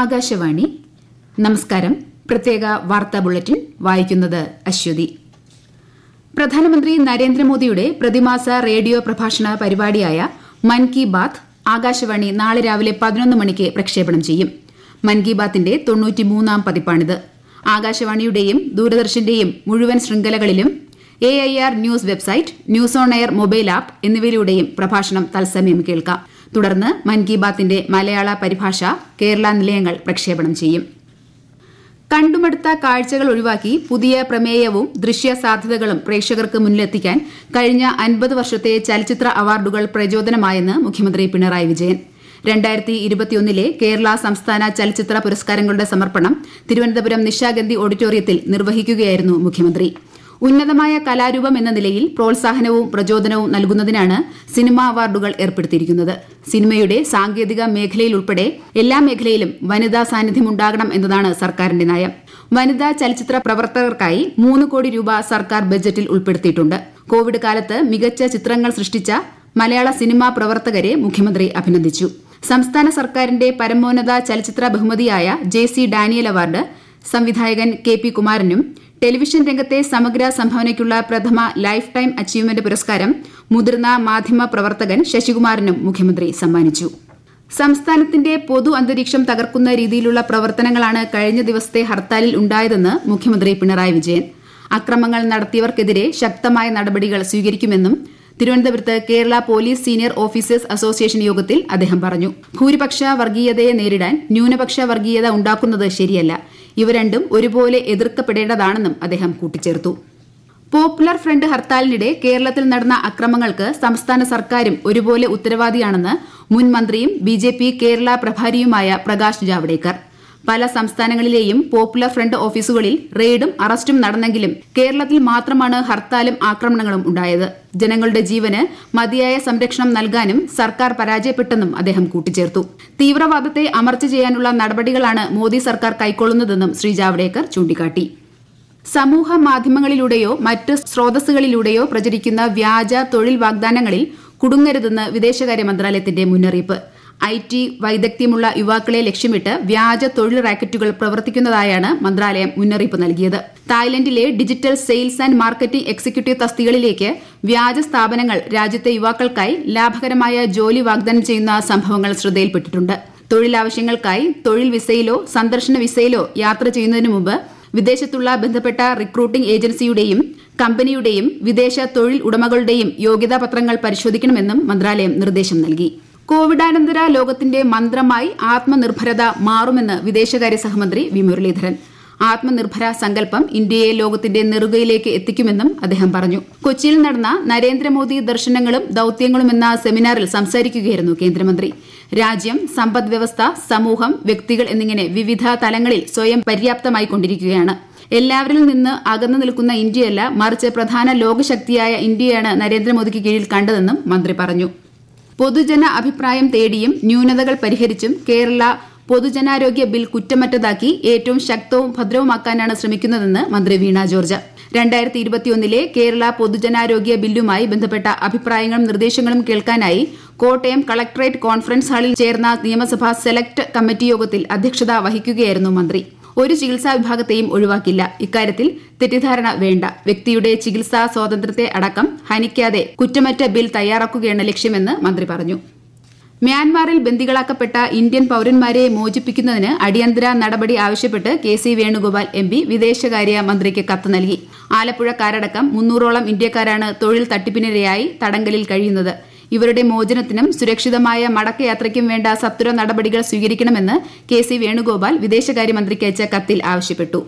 ആകാശവാണി നമസ്കാരം പ്രത്യേക വാർത്താ ബുള്ളറ്റിൻ വായിക്കുന്നത് അശ്വതി പ്രധാനമന്ത്രി നരേന്ദ്രമോദിയുടെ പ്രതിമാസ റേഡിയോ പ്രഭാഷണ പരിപാടിയായ മൻ കി ബാത് ആകാശവാണി നാളെ രാവിലെ പതിനൊന്ന് മണിക്ക് പ്രക്ഷേപണം ചെയ്യും മൻ കി ബാത്തിന്റെ തൊണ്ണൂറ്റിമൂന്നാം പതിപ്പാണിത് ആകാശവാണിയുടെയും ദൂരദർശന്റെയും മുഴുവൻ ശൃംഖലകളിലും A I R news website news on air mobile app എന്നിവയിലൂടെയും പ്രഭാഷണം തത്സമയം കേൾക്കാം തുടർന്ന് മൻ കി ബാത്തിന്റെ മലയാള പരിഭാഷ കേരള നിലയങ്ങൾ പ്രക്ഷേപണം ചെയ്യും കണ്ടുമടുത്ത കാഴ്ചകൾ ഒഴിവാക്കി പുതിയ പ്രമേയവും ദൃശ്യ സാധ്യതകളും പ്രേക്ഷകർക്ക് മുന്നിലെത്തിക്കാൻ കഴിഞ്ഞ അൻപത് വർഷത്തെ ചലച്ചിത്ര അവാർഡുകൾ പ്രചോദനമായെന്ന് മുഖ്യമന്ത്രി പിണറായി വിജയൻ രണ്ടായിരത്തി ഇരുപത്തിയൊന്നിലെ കേരള സംസ്ഥാന ചലച്ചിത്ര പുരസ്കാരങ്ങളുടെ സമർപ്പണം തിരുവനന്തപുരം നിശാഗന്ധി ഓഡിറ്റോറിയത്തിൽ നിർവഹിക്കുകയായിരുന്നു മുഖ്യമന്ത്രി ഉന്നതമായ കലാരൂപം എന്ന നിലയിൽ പ്രോത്സാഹനവും പ്രചോദനവും നൽകുന്നതിനാണ് സിനിമാ അവാർഡുകൾ ഏർപ്പെടുത്തിയിരിക്കുന്നത് സിനിമയുടെ സാങ്കേതിക മേഖലയിൽ ഉൾപ്പെടെ എല്ലാ മേഖലയിലും വനിതാ സാന്നിധ്യം ഉണ്ടാകണം എന്നതാണ് സർക്കാരിന്റെ നയം വനിതാ ചലച്ചിത്ര പ്രവർത്തകർക്കായി മൂന്ന് കോടി രൂപ സർക്കാർ ബജറ്റിൽ ഉൾപ്പെടുത്തിയിട്ടുണ്ട് കോവിഡ് കാലത്ത് മികച്ച ചിത്രങ്ങൾ സൃഷ്ടിച്ച മലയാള സിനിമാ പ്രവർത്തകരെ മുഖ്യമന്ത്രി അഭിനന്ദിച്ചു സംസ്ഥാന സർക്കാരിന്റെ പരമോന്നത ചലച്ചിത്ര ബഹുമതിയായ ജെ സി ഡാനിയൽ അവാർഡ് സംവിധായകൻ കെ പി കുമാരനും ടെലിവിഷൻ രംഗത്തെ സമഗ്ര സംഭാവനയ്ക്കുള്ള പ്രഥമ ലൈഫ് ടൈം അച്ചീവ്മെന്റ് പുരസ്കാരം മുതിർന്ന മാധ്യമ പ്രവർത്തകൻ ശശികുമാറിനും മുഖ്യമന്ത്രി സമ്മാനിച്ചു സംസ്ഥാനത്തിന്റെ പൊതു അന്തരീക്ഷം തകർക്കുന്ന രീതിയിലുള്ള പ്രവർത്തനങ്ങളാണ് കഴിഞ്ഞ ദിവസത്തെ ഹർത്താലിൽ ഉണ്ടായതെന്ന് മുഖ്യമന്ത്രി പിണറായി വിജയൻ അക്രമങ്ങൾ നടത്തിയവർക്കെതിരെ ശക്തമായ നടപടികൾ സ്വീകരിക്കുമെന്നും തിരുവനന്തപുരത്ത് Kerala police senior officers association യോഗത്തിൽ അദ്ദേഹം പറഞ്ഞു ഭൂരിപക്ഷ വർഗീയതയെ നേരിടാൻ ന്യൂനപക്ഷ വർഗീയത ഉണ്ടാക്കുന്നത് ശരിയല്ല ഇവ രണ്ടും ഒരുപോലെ എതിർക്കപ്പെടേണ്ടതാണെന്നും അദ്ദേഹം കൂട്ടിച്ചേർത്തു പോപ്പുലർ ഫ്രണ്ട് ഹർത്താലിനിടെ കേരളത്തിൽ നടന്ന അക്രമങ്ങൾക്ക് സംസ്ഥാന സർക്കാരും ഒരുപോലെ ഉത്തരവാദിയാണെന്ന് മുൻ മന്ത്രിയും ബിജെപി കേരള പ്രഭാരിയുമായ പ്രകാശ് ജാവ്ദേക്കർ പല സംസ്ഥാനങ്ങളിലെയും പോപ്പുലർ ഫ്രണ്ട് ഓഫീസുകളിൽ റെയ്ഡും അറസ്റ്റും നടന്നെങ്കിലും കേരളത്തിൽ മാത്രമാണ് ഹർത്താലും ആക്രമണങ്ങളും ഉണ്ടായത് ജനങ്ങളുടെ ജീവന് മതിയായ സംരക്ഷണം നൽകാനും സർക്കാർ പരാജയപ്പെട്ടെന്നും അദ്ദേഹം കൂട്ടിച്ചേർത്തു തീവ്രവാദത്തെ അമർച്ച ചെയ്യാനുള്ള നടപടികളാണ് മോദി സർക്കാർ കൈക്കൊള്ളുന്നതെന്നും ശ്രീ ജാവ്ദേക്കർ ചൂണ്ടിക്കാട്ടി സമൂഹ മാധ്യമങ്ങളിലൂടെയോ മറ്റ് സ്രോതസ്സുകളിലൂടെയോ പ്രചരിക്കുന്ന വ്യാജ തൊഴിൽ വാഗ്ദാനങ്ങളിൽ കുടുങ്ങരുതെന്ന് വിദേശകാര്യ മന്ത്രാലയത്തിന്റെ മുന്നറിയിപ്പ് ഐ ടി വൈദഗ്ധ്യമുള്ള യുവാക്കളെ ലക്ഷ്യമിട്ട് വ്യാജ തൊഴിൽ റാക്കറ്റുകൾ പ്രവർത്തിക്കുന്നതായാണ് മന്ത്രാലയം മുന്നറിയിപ്പ് നൽകിയത് തായ്ലൻഡിലെ digital sales and marketing executive തസ്തികകളിലേക്ക് വ്യാജ സ്ഥാപനങ്ങൾ രാജ്യത്തെ യുവാക്കൾക്കായി ലാഭകരമായ ജോലി വാഗ്ദാനം ചെയ്യുന്ന സംഭവങ്ങൾ ശ്രദ്ധയിൽപ്പെട്ടിട്ടുണ്ട് തൊഴിലാവശ്യങ്ങൾക്കായി തൊഴിൽ വിസയിലോ സന്ദർശന വിസയിലോ യാത്ര ചെയ്യുന്നതിന് മുമ്പ് വിദേശത്തുള്ള ബന്ധപ്പെട്ട റിക്രൂട്ടിംഗ് ഏജൻസിയുടെയും കമ്പനിയുടെയും വിദേശ തൊഴിൽ ഉടമകളുടെയും യോഗ്യതാ പത്രങ്ങൾ പരിശോധിക്കണമെന്നും മന്ത്രാലയം നിർദ്ദേശം നൽകി കോവിഡാനന്തര ലോകത്തിന്റെ മന്ത്രമായി ആത്മനിർഭരത മാറുമെന്ന് വിദേശകാര്യ സഹമന്ത്രി വി മുരളീധരൻ ആത്മനിർഭര സങ്കല്പം ഇന്ത്യയെ ലോകത്തിന്റെ നെറുകയിലേക്ക് എത്തിക്കുമെന്നും അദ്ദേഹം പറഞ്ഞു കൊച്ചിയിൽ നടന്ന നരേന്ദ്രമോദി ദർശനങ്ങളും ദൌത്യങ്ങളും എന്ന സെമിനാറിൽ സംസാരിക്കുകയായിരുന്നു കേന്ദ്രമന്ത്രി രാജ്യം സമ്പദ് സമൂഹം വ്യക്തികൾ എന്നിങ്ങനെ വിവിധ തലങ്ങളിൽ സ്വയം പര്യാപ്തമായി കൊണ്ടിരിക്കുകയാണ് എല്ലാവരിൽ നിന്ന് അകന്നു നിൽക്കുന്ന ഇന്ത്യയല്ല മറിച്ച് പ്രധാന ലോകശക്തിയായ ഇന്ത്യയാണ് നരേന്ദ്രമോദിക്ക് കീഴിൽ കണ്ടതെന്നും മന്ത്രി പറഞ്ഞു പൊതുജന അഭിപ്രായം തേടിയും ന്യൂനതകൾ പരിഹരിച്ചും കേരള പൊതുജനാരോഗ്യ ബിൽ കുറ്റമറ്റതാക്കി ഏറ്റവും ശക്തവും ഭദ്രവുമാക്കാനാണ് ശ്രമിക്കുന്നതെന്ന് മന്ത്രി വീണ ജോർജ് രണ്ടായിരത്തി ഇരുപത്തിയൊന്നിലെ കേരള പൊതുജനാരോഗ്യ ബില്ലുമായി ബന്ധപ്പെട്ട അഭിപ്രായങ്ങളും നിർദ്ദേശങ്ങളും കേൾക്കാനായി കോട്ടയം കളക്ടറേറ്റ് കോൺഫറൻസ് ഹാളിൽ ചേർന്ന നിയമസഭാ സെലക്ട് കമ്മിറ്റി യോഗത്തിൽ അധ്യക്ഷത വഹിക്കുകയായിരുന്നു മന്ത്രി ഒരു ചികിത്സാ വിഭാഗത്തെയും ഒഴിവാക്കില്ല ഇക്കാര്യത്തിൽ തെറ്റിദ്ധാരണ വേണ്ട വ്യക്തിയുടെ ചികിത്സാ സ്വാതന്ത്ര്യത്തെ അടക്കം ഹനിക്കാതെ കുറ്റമറ്റ ബിൽ തയ്യാറാക്കുകയാണ് ലക്ഷ്യമെന്ന് മന്ത്രി പറഞ്ഞു മ്യാൻമാറിൽ ബന്ദികളാക്കപ്പെട്ട ഇന്ത്യൻ പൌരന്മാരെ മോചിപ്പിക്കുന്നതിന് അടിയന്തര നടപടി ആവശ്യപ്പെട്ട് K C Venugopal M P വിദേശകാര്യ മന്ത്രിക്ക് കത്ത് നൽകി ആലപ്പുഴക്കാരടക്കം മുന്നൂറോളം ഇന്ത്യക്കാരാണ് തൊഴിൽ തട്ടിപ്പിനിരയായി തടങ്കലിൽ കഴിയുന്നത് ഇവരുടെ മോചനത്തിനും സുരക്ഷിതമായ മടക്കയാത്രയ്ക്കും വേണ്ട സത്വര നടപടികൾ സ്വീകരിക്കണമെന്ന് കെ സി വേണുഗോപാൽ വിദേശകാര്യമന്ത്രിക്ക് അയച്ച കത്തിൽ ആവശ്യപ്പെട്ടു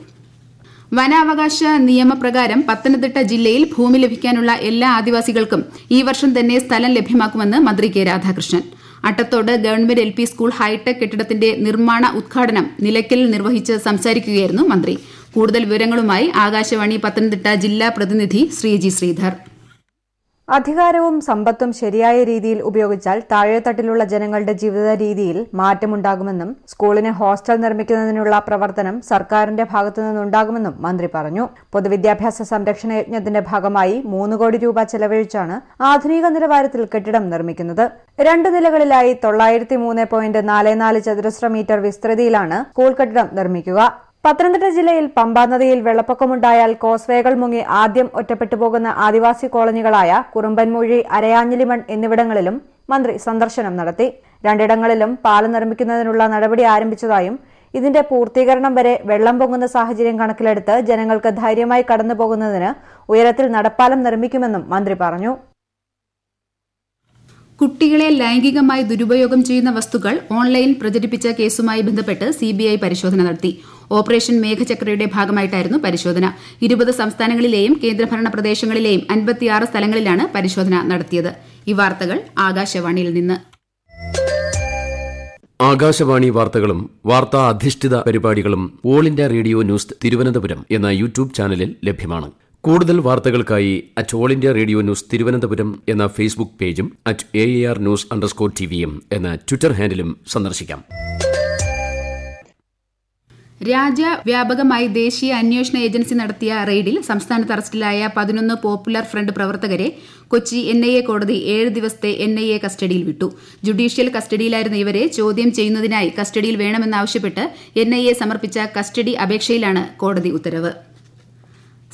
വനാവകാശ നിയമപ്രകാരം പത്തനംതിട്ട ജില്ലയിൽ ഭൂമി ലഭിക്കാനുള്ള എല്ലാ ആദിവാസികൾക്കും ഈ വർഷം തന്നെ സ്ഥലം ലഭ്യമാക്കുമെന്ന് മന്ത്രി K Radhakrishnan Attathode government L P school hitech കെട്ടിടത്തിന്റെ നിർമ്മാണ ഉദ്ഘാടനം നിലയ്ക്കൽ നിർവഹിച്ച് സംസാരിക്കുകയായിരുന്നു മന്ത്രി കൂടുതൽ വിവരങ്ങളുമായി ആകാശവാണി പത്തനംതിട്ട ജില്ലാ പ്രതിനിധി ശ്രീജി ശ്രീധർ അധികാരവും സമ്പത്തും ശരിയായ രീതിയിൽ ഉപയോഗിച്ചാൽ താഴെത്തട്ടിലുള്ള ജനങ്ങളുടെ ജീവിത രീതിയിൽ മാറ്റമുണ്ടാകുമെന്നും സ്കൂളിന് ഹോസ്റ്റൽ നിർമ്മിക്കുന്നതിനുള്ള പ്രവർത്തനം സർക്കാരിന്റെ ഭാഗത്തു നിന്നുണ്ടാകുമെന്നും മന്ത്രി പറഞ്ഞു പൊതുവിദ്യാഭ്യാസ സംരക്ഷണ യജ്ഞത്തിന്റെ ഭാഗമായി മൂന്ന് കോടി രൂപ ചെലവഴിച്ചാണ് ആധുനിക നിലവാരത്തിൽ കെട്ടിടം നിർമ്മിക്കുന്നത് രണ്ട് നിലകളിലായി തൊള്ളായിരത്തി മൂന്ന് പോയിന്റ് നാല് നാല് ചതുരശ്ര മീറ്റർ വിസ്തൃതിയിലാണ് സ്കൂൾ കെട്ടിടം നിർമ്മിക്കുക പത്തനംതിട്ട ജില്ലയിൽ പമ്പാനദിയിൽ വെള്ളപ്പൊക്കമുണ്ടായാൽ കോസ്വേകൾ മുങ്ങി ആദ്യം ഒറ്റപ്പെട്ടു പോകുന്ന ആദിവാസി കോളനികളായ കുറുമ്പൻമൂഴി അരയാഞ്ഞിലിമൺ എന്നിവിടങ്ങളിലും മന്ത്രി സന്ദർശനം നടത്തി രണ്ടിടങ്ങളിലും പാലം നിർമ്മിക്കുന്നതിനുള്ള നടപടി ആരംഭിച്ചതായും ഇതിന്റെ പൂർത്തീകരണം വരെ വെള്ളം പൊങ്ങുന്ന സാഹചര്യം കണക്കിലെടുത്ത് ജനങ്ങൾക്ക് ധൈര്യമായി കടന്നുപോകുന്നതിന് ഉയരത്തിൽ നടപ്പാലം നിർമ്മിക്കുമെന്നും മന്ത്രി പറഞ്ഞു കുട്ടികളെ ലൈംഗികമായി ദുരുപയോഗം ചെയ്യുന്ന വസ്തുക്കൾ ഓൺലൈനിൽ പ്രചരിപ്പിച്ച കേസുമായി ബന്ധപ്പെട്ട് സിബിഐ പരിശോധന നടത്തി ഓപ്പറേഷൻ മേഘചക്രയുടെ ഭാഗമായിട്ടായിരുന്നു പരിശോധന ഇരുപത് സംസ്ഥാനങ്ങളിലെയും കേന്ദ്രഭരണ പ്രദേശങ്ങളിലെയും അൻപത്തിയാറ് സ്ഥലങ്ങളിലാണ് പരിശോധന നടത്തിയത് ഈ വാർത്തകൾ ആകാശവാണിയിൽ നിന്ന് ആകാശവാണി വാർത്തകളും വാർത്താ അധിഷ്ഠിത പരിപാടികളും all India radio news Thiruvananthapuram എന്ന യൂട്യൂബ് ചാനലിൽ ലഭ്യമാണ് കൂടുതൽ വാർത്തകൾക്കായി at all India radio news Thiruvananthapuram എന്ന ഫേസ്ബുക്ക് പേജും at A R news underscore T വിയും എന്ന ട്വിറ്റർ ഹാൻഡിലും സന്ദർശിക്കാം രാജ്യവ്യാപകമായി ദേശീയ അന്വേഷണ ഏജൻസി നടത്തിയ റെയ്ഡിൽ സംസ്ഥാനത്ത് അറസ്റ്റിലായ പതിനൊന്ന് പോപ്പുലർ ഫ്രണ്ട് പ്രവർത്തകരെ കൊച്ചി എൻ ഐ എ കോടതി ഏഴ് ദിവസത്തെ എൻ ഐ എ കസ്റ്റഡിയിൽ വിട്ടു ജുഡീഷ്യൽ കസ്റ്റഡിയിലായിരുന്ന ഇവരെ ചോദ്യം ചെയ്യുന്നതിനായി കസ്റ്റഡിയിൽ വേണമെന്നാവശ്യപ്പെട്ട് എൻ ഐ എ സമർപ്പിച്ച കസ്റ്റഡി അപേക്ഷയിലാണ് കോടതി ഉത്തരവ്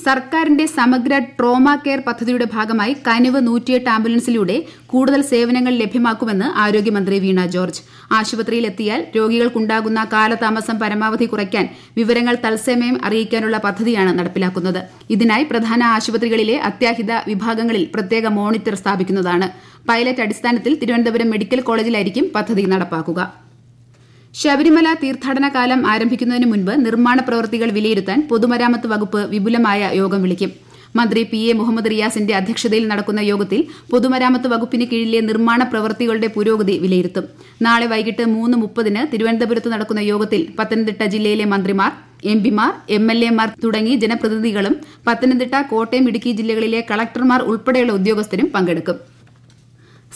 സർക്കാരിന്റെ സമഗ്ര ട്രോമ കെയർ പദ്ധതിയുടെ ഭാഗമായി കനിവ് നൂറ്റിയെട്ട് ആംബുലൻസിലൂടെ കൂടുതൽ സേവനങ്ങൾ ലഭ്യമാക്കുമെന്ന് ആരോഗ്യമന്ത്രി വീണ ജോർജ് ആശുപത്രിയിലെത്തിയാൽ രോഗികൾക്കുണ്ടാകുന്ന കാലതാമസം പരമാവധി കുറയ്ക്കാൻ വിവരങ്ങൾ തത്സമയം അറിയിക്കാനുള്ള പദ്ധതിയാണ് നടപ്പിലാക്കുന്നത് ഇതിനായി പ്രധാന ആശുപത്രികളിലെ അത്യാഹിത വിഭാഗങ്ങളിൽ പ്രത്യേക മോണിറ്റർ സ്ഥാപിക്കുന്നതാണ് പൈലറ്റ് അടിസ്ഥാനത്തിൽ തിരുവനന്തപുരം മെഡിക്കൽ കോളേജിലായിരിക്കും പദ്ധതി നടപ്പാക്കുക ശബരിമല തീർത്ഥാടന കാലം ആരംഭിക്കുന്നതിന് മുൻപ് നിർമ്മാണ പ്രവൃത്തികൾ വിലയിരുത്താൻ പൊതുമരാമത്ത് വകുപ്പ് വിപുലമായ യോഗം വിളിക്കും മന്ത്രി പി എ മുഹമ്മദ് റിയാസിന്റെ അധ്യക്ഷതയിൽ നടക്കുന്ന യോഗത്തിൽ പൊതുമരാമത്ത് വകുപ്പിന് കീഴിലെ നിർമ്മാണ പ്രവൃത്തികളുടെ പുരോഗതി വിലയിരുത്തും നാളെ വൈകിട്ട് മൂന്ന് മുപ്പതിന് തിരുവനന്തപുരത്ത് നടക്കുന്ന യോഗത്തിൽ പത്തനംതിട്ട ജില്ലയിലെ മന്ത്രിമാർ എം പിമാർ എം എൽ എമാർ തുടങ്ങി ജനപ്രതിനിധികളും പത്തനംതിട്ട കോട്ടയം ഇടുക്കി ജില്ലകളിലെ കളക്ടർമാർ ഉൾപ്പെടെയുള്ള ഉദ്യോഗസ്ഥരും പങ്കെടുക്കും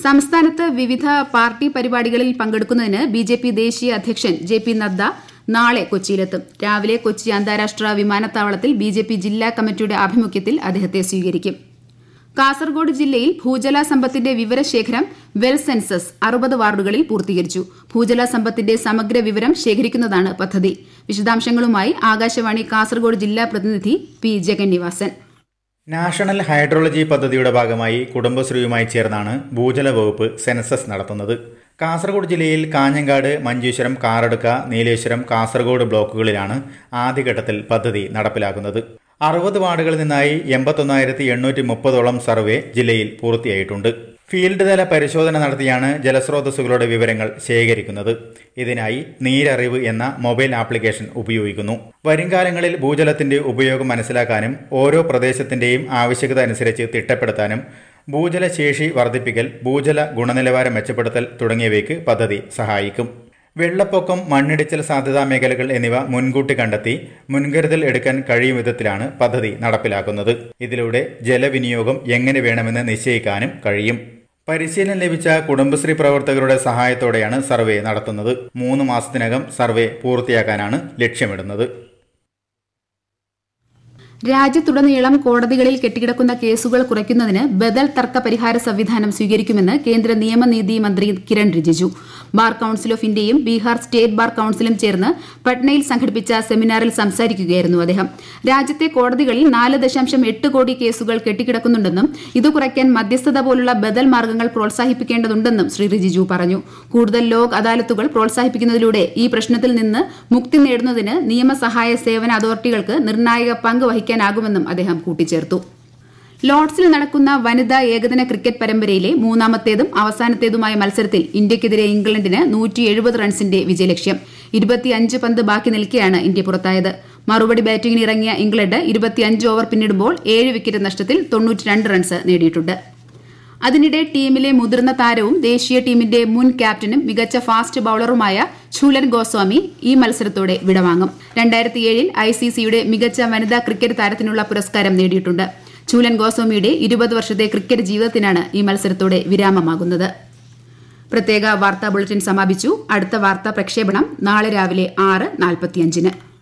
സംസ്ഥാനത്ത് വിവിധ പാർട്ടി പരിപാടികളിൽ പങ്കെടുക്കുന്നതിന് ബി ജെ പി ദേശീയ അധ്യക്ഷൻ ജെ പി നദ്ദ നാളെ കൊച്ചിയിലെത്തും രാവിലെ കൊച്ചി അന്താരാഷ്ട്ര വിമാനത്താവളത്തിൽ ബി ജെ പി ജില്ലാ കമ്മിറ്റിയുടെ ആഭിമുഖ്യത്തിൽ അദ്ദേഹത്തെ സ്വീകരിക്കും കാസർഗോഡ് ജില്ലയിൽ ഭൂജല സമ്പത്തിന്റെ വിവരശേഖരം വെൽ സെൻസസ് അറുപത് വാർഡുകളിൽ പൂർത്തീകരിച്ചു ഭൂജല സമ്പത്തിന്റെ സമഗ്ര വിവരം ശേഖരിക്കുന്നതാണ് പദ്ധതി വിശദാംശങ്ങളുമായി ആകാശവാണി കാസർഗോഡ് ജില്ലാ പ്രതിനിധി പി ജഗന്നിവാസൻ നാഷണൽ ഹൈഡ്രോളജി പദ്ധതിയുടെ ഭാഗമായി കുടുംബശ്രീയുമായി ചേർന്നാണ് ഭൂജല വകുപ്പ് സെൻസസ് നടത്തുന്നത് കാസർഗോഡ് ജില്ലയിൽ കാഞ്ഞങ്കാട് മഞ്ചേശ്വരം കാറടുക്ക നീലേശ്വരം കാസർഗോഡ് ബ്ലോക്കുകളിലാണ് ആദ്യഘട്ടത്തിൽ പദ്ധതി നടപ്പിലാക്കുന്നത് അറുപത് വാർഡുകളിൽ നിന്നായി എൺപത്തൊന്നായിരത്തി എണ്ണൂറ്റി മുപ്പതോളം സർവേ ജില്ലയിൽ പൂർത്തിയായിട്ടുണ്ട് ഫീൽഡ് തല പരിശോധന നടത്തിയാണ് ജലസ്രോതസ്സുകളുടെ വിവരങ്ങൾ ശേഖരിക്കുന്നത് ഇതിനായി നീരറിവ് എന്ന മൊബൈൽ ആപ്ലിക്കേഷൻ ഉപയോഗിക്കുന്നു വരുംകാലങ്ങളിൽ ഭൂജലത്തിന്റെ ഉപയോഗം മനസ്സിലാക്കാനും ഓരോ പ്രദേശത്തിന്റെയും ആവശ്യകത അനുസരിച്ച് തിട്ടപ്പെടുത്താനും ഭൂജലശേഷി വർദ്ധിപ്പിക്കൽ ഭൂജല ഗുണനിലവാരം മെച്ചപ്പെടുത്തൽ തുടങ്ങിയവയ്ക്ക് പദ്ധതി സഹായിക്കും വെള്ളപ്പൊക്കം മണ്ണിടിച്ചൽ സാധ്യതാ മേഖലകൾ എന്നിവ മുൻകൂട്ടി കണ്ടെത്തി മുൻകരുതൽ എടുക്കാൻ കഴിയും വിധത്തിലാണ് പദ്ധതി നടപ്പിലാക്കുന്നത് ഇതിലൂടെ ജലവിനിയോഗം എങ്ങനെ വേണമെന്ന് നിശ്ചയിക്കാനും കഴിയും പരിശീലനം ലഭിച്ച കുടുംബശ്രീ പ്രവർത്തകരുടെ സഹായത്തോടെയാണ് സർവേ നടത്തുന്നത് മൂന്ന് മാസത്തിനകം സർവേ പൂർത്തിയാക്കാനാണ് ലക്ഷ്യമിടുന്നത് രാജ്യത്തുടനീളം കോടതികളിൽ കെട്ടിക്കിടക്കുന്ന കേസുകൾ കുറയ്ക്കുന്നതിന് ബദൽ തർക്ക പരിഹാര സംവിധാനം സ്വീകരിക്കുമെന്ന് കേന്ദ്ര നിയമനീതി മന്ത്രി Kiren Rijiju bar council of ഇന്ത്യയും ബീഹാർ സ്റ്റേറ്റ് ബാർ കൌൺസിലും ചേർന്ന് പട്നയിൽ സംഘടിപ്പിച്ച സെമിനാറിൽ സംസാരിക്കുകയായിരുന്നു അദ്ദേഹം രാജ്യത്തെ കോടതികളിൽ നാല് ദശാംശം എട്ട് കോടി കേസുകൾ കെട്ടിക്കിടക്കുന്നുണ്ടെന്നും ഇത് കുറയ്ക്കാൻ മധ്യസ്ഥത പോലുള്ള ബദൽ മാർഗ്ഗങ്ങൾ പ്രോത്സാഹിപ്പിക്കേണ്ടതുണ്ടെന്നും ശ്രീ റിജിജു പറഞ്ഞു കൂടുതൽ ലോക് അദാലത്തുകൾ പ്രോത്സാഹിപ്പിക്കുന്നതിലൂടെ ഈ പ്രശ്നത്തിൽ നിന്ന് മുക്തി നേടുന്നതിന് നിയമസഹായ സേവന അതോറിറ്റികൾക്ക് നിർണായക പങ്ക് വഹിക്കും വഹിക്കാനാകുമെന്നും അദ്ദേഹം കൂട്ടിച്ചേർത്തു ലോർഡ്സിൽ നടക്കുന്ന വനിതാ ഏകദിന ക്രിക്കറ്റ് പരമ്പരയിലെ മൂന്നാമത്തേതും അവസാനത്തേതുമായ മത്സരത്തിൽ ഇന്ത്യക്കെതിരെ ഇംഗ്ലണ്ടിന് നൂറ്റി എഴുപത് റൺസിന്റെ വിജയലക്ഷ്യം ഇരുപത്തിയഞ്ച് പന്ത് ബാക്കി നിൽക്കെയാണ് ഇന്ത്യ പുറത്തായത് മറുപടി ബാറ്റിംഗിന് ഇറങ്ങിയ ഇംഗ്ലണ്ട് ഇരുപത്തിയഞ്ച് ഓവർ പിന്നിടുമ്പോൾ ഏഴ് വിക്കറ്റ് നഷ്ടത്തിൽ തൊണ്ണൂറ്റി റൺസ് നേടിയിട്ടുണ്ട് അതിനിടെ ടീമിലെ മുതിർന്ന താരവും ദേശീയ ടീമിന്റെ മുൻ ക്യാപ്റ്റനും മികച്ച ഫാസ്റ്റ് ബൌളറുമായ ഝൂലൻ ഗോസ്വാമി ഈ മത്സരത്തോടെ വിടവാങ്ങും രണ്ടായിരത്തി ഏഴിൽ ഐ സി സിയുടെ മികച്ച വനിതാ ക്രിക്കറ്റ് താരത്തിനുള്ള പുരസ്കാരം നേടിയിട്ടുണ്ട് ഝൂലൻ ഗോസ്വാമിയുടെ ഇരുപത് വർഷത്തെ ക്രിക്കറ്റ് ജീവിതത്തിനാണ് ഈ മത്സരത്തോടെ വിരാമമാകുന്നത് പ്രത്യേക വാർത്താ ബുള്ളറ്റിൻ സമാപിച്ചു അടുത്ത വാർത്താ പ്രക്ഷേപണം നാളെ രാവിലെ ആറ് നാൽപ്പത്തിയഞ്ചിന്